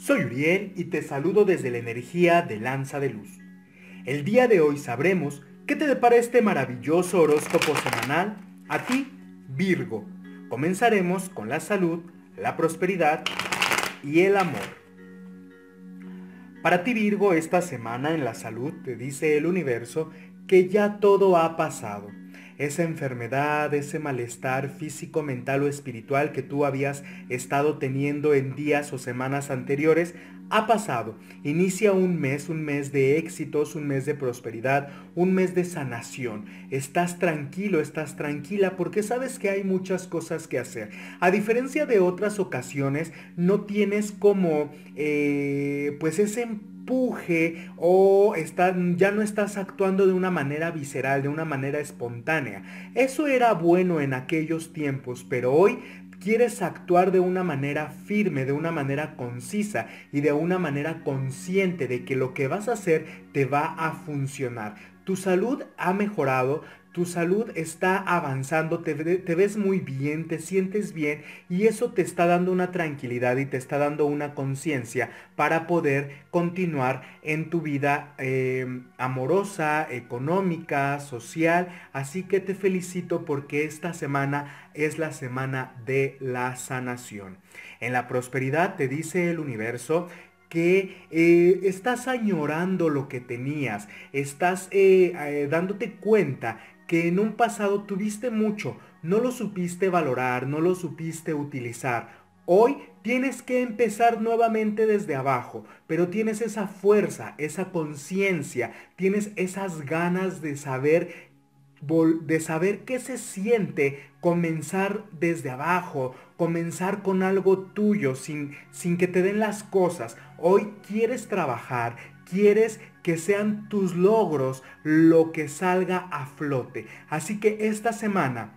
Soy Uriel y te saludo desde la energía de Lanza de Luz. El día de hoy sabremos qué te depara este maravilloso horóscopo semanal a ti, Virgo. Comenzaremos con la salud, la prosperidad y el amor. Para ti Virgo, esta semana en la salud te dice el universo que ya todo ha pasado esa enfermedad, ese malestar físico, mental o espiritual que tú habías estado teniendo en días o semanas anteriores, ha pasado. Inicia un mes, un mes de éxitos, un mes de prosperidad, un mes de sanación. Estás tranquilo, estás tranquila porque sabes que hay muchas cosas que hacer. A diferencia de otras ocasiones, no tienes como, eh, pues ese o ya no estás actuando de una manera visceral, de una manera espontánea. Eso era bueno en aquellos tiempos, pero hoy quieres actuar de una manera firme, de una manera concisa y de una manera consciente de que lo que vas a hacer te va a funcionar. Tu salud ha mejorado, tu salud está avanzando, te, ves muy bien, te sientes bien y eso te está dando una tranquilidad y te está dando una conciencia para poder continuar en tu vida em, amorosa, económica, social. Así que te felicito porque esta semana es la semana de la sanación. En la prosperidad te dice el universo que eh, estás añorando lo que tenías, estás eh, eh, dándote cuenta que en un pasado tuviste mucho, no lo supiste valorar, no lo supiste utilizar. Hoy tienes que empezar nuevamente desde abajo, pero tienes esa fuerza, esa conciencia, tienes esas ganas de saber de saber qué se siente comenzar desde abajo, comenzar con algo tuyo sin sin que te den las cosas. Hoy quieres trabajar, quieres que sean tus logros lo que salga a flote. Así que esta semana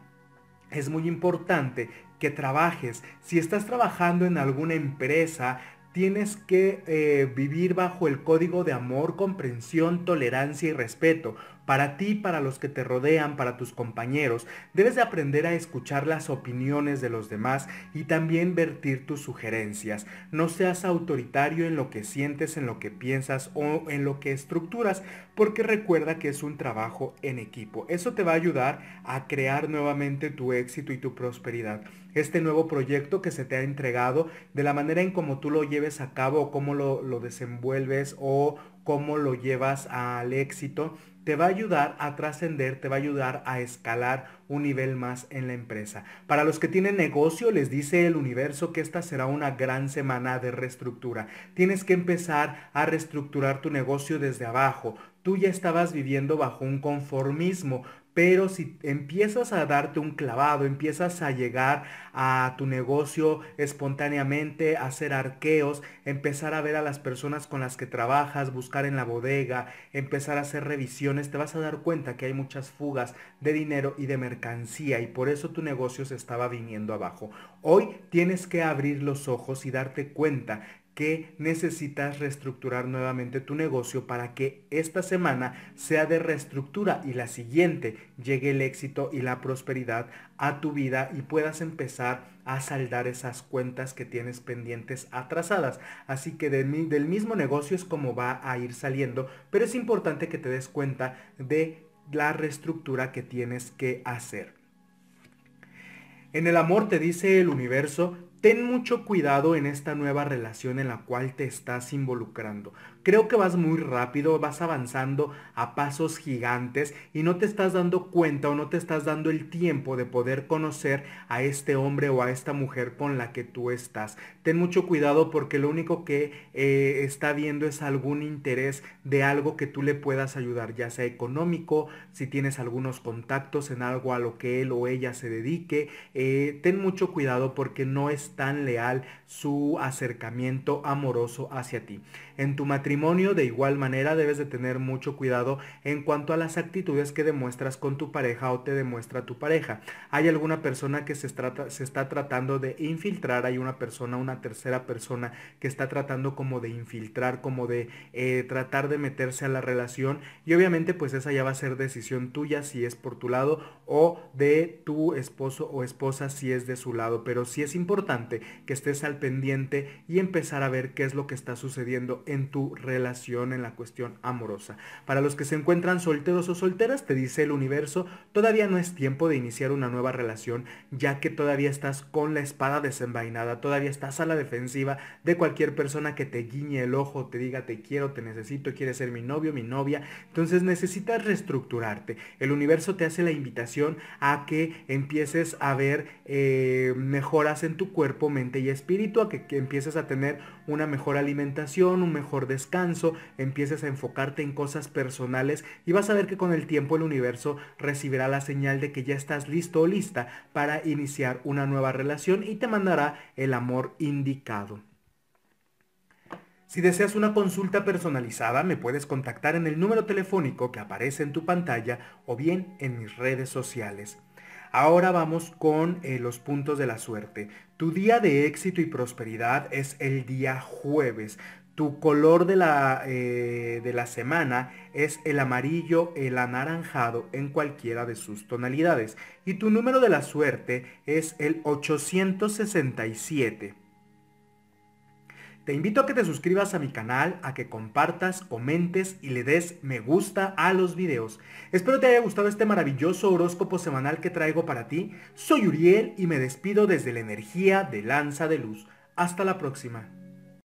es muy importante que trabajes. Si estás trabajando en alguna empresa, tienes que eh, vivir bajo el código de amor, comprensión, tolerancia y respeto para ti, para los que te rodean, para tus compañeros. Debes de aprender a escuchar las opiniones de los demás y también vertir tus sugerencias. No seas autoritario en lo que sientes, en lo que piensas o en lo que estructuras, porque recuerda que es un trabajo en equipo. Eso te va a ayudar a crear nuevamente tu éxito y tu prosperidad. Este nuevo proyecto que se te ha entregado, de la manera en cómo tú lo lleves a cabo, cómo lo, lo desenvuelves o cómo lo llevas al éxito, te va a ayudar a trascender, te va a ayudar a escalar un nivel más en la empresa. Para los que tienen negocio, les dice el universo que esta será una gran semana de reestructura. Tienes que empezar a reestructurar tu negocio desde abajo. Tú ya estabas viviendo bajo un conformismo, pero si empiezas a darte un clavado, empiezas a llegar a tu negocio espontáneamente, a hacer arqueos, empezar a ver a las personas con las que trabajas, buscar en la bodega, empezar a hacer revisiones, te vas a dar cuenta que hay muchas fugas de dinero y de mercancía y por eso tu negocio se estaba viniendo abajo. Hoy tienes que abrir los ojos y darte cuenta que necesitas reestructurar nuevamente tu negocio para que esta semana sea de reestructura y la siguiente llegue el éxito y la prosperidad a tu vida y puedas empezar a saldar esas cuentas que tienes pendientes atrasadas. Así que del mismo negocio es como va a ir saliendo, pero es importante que te des cuenta de la reestructura que tienes que hacer. En el amor te dice el universo Ten mucho cuidado en esta nueva relación en la cual te estás involucrando. Creo que vas muy rápido, vas avanzando a pasos gigantes y no te estás dando cuenta o no te estás dando el tiempo de poder conocer a este hombre o a esta mujer con la que tú estás. Ten mucho cuidado porque lo único que eh, está viendo es algún interés de algo que tú le puedas ayudar, ya sea económico, si tienes algunos contactos en algo a lo que él o ella se dedique. Eh, ten mucho cuidado porque no es tan leal su acercamiento amoroso hacia ti. En tu matrimonio de igual manera debes de tener mucho cuidado en cuanto a las actitudes que demuestras con tu pareja o te demuestra tu pareja. Hay alguna persona que se, trata, se está tratando de infiltrar, hay una persona, una tercera persona que está tratando como de infiltrar, como de eh, tratar de meterse a la relación y obviamente pues esa ya va a ser decisión tuya si es por tu lado o de tu esposo o esposa si es de su lado, pero si es importante que estés al pendiente y empezar a ver qué es lo que está sucediendo en tu relación, en la cuestión amorosa. Para los que se encuentran solteros o solteras, te dice el universo, todavía no es tiempo de iniciar una nueva relación, ya que todavía estás con la espada desenvainada, todavía estás a la defensiva de cualquier persona que te guiñe el ojo, te diga te quiero, te necesito, quieres ser mi novio, mi novia. Entonces necesitas reestructurarte. El universo te hace la invitación a que empieces a ver eh, mejoras en tu cuerpo cuerpo, mente y espíritu, a que, empieces a tener una mejor alimentación, un mejor descanso, empieces a enfocarte en cosas personales y vas a ver que con el tiempo el universo recibirá la señal de que ya estás listo o lista para iniciar una nueva relación y te mandará el amor indicado. Si deseas una consulta personalizada, me puedes contactar en el número telefónico que aparece en tu pantalla o bien en mis redes sociales. Ahora vamos con eh, los puntos de la suerte. Tu día de éxito y prosperidad es el día jueves. Tu color de la, eh, de la semana es el amarillo, el anaranjado en cualquiera de sus tonalidades. Y tu número de la suerte es el 867. Te invito a que te suscribas a mi canal, a que compartas, comentes y le des me gusta a los videos. Espero te haya gustado este maravilloso horóscopo semanal que traigo para ti. Soy Uriel y me despido desde la energía de Lanza de Luz. Hasta la próxima.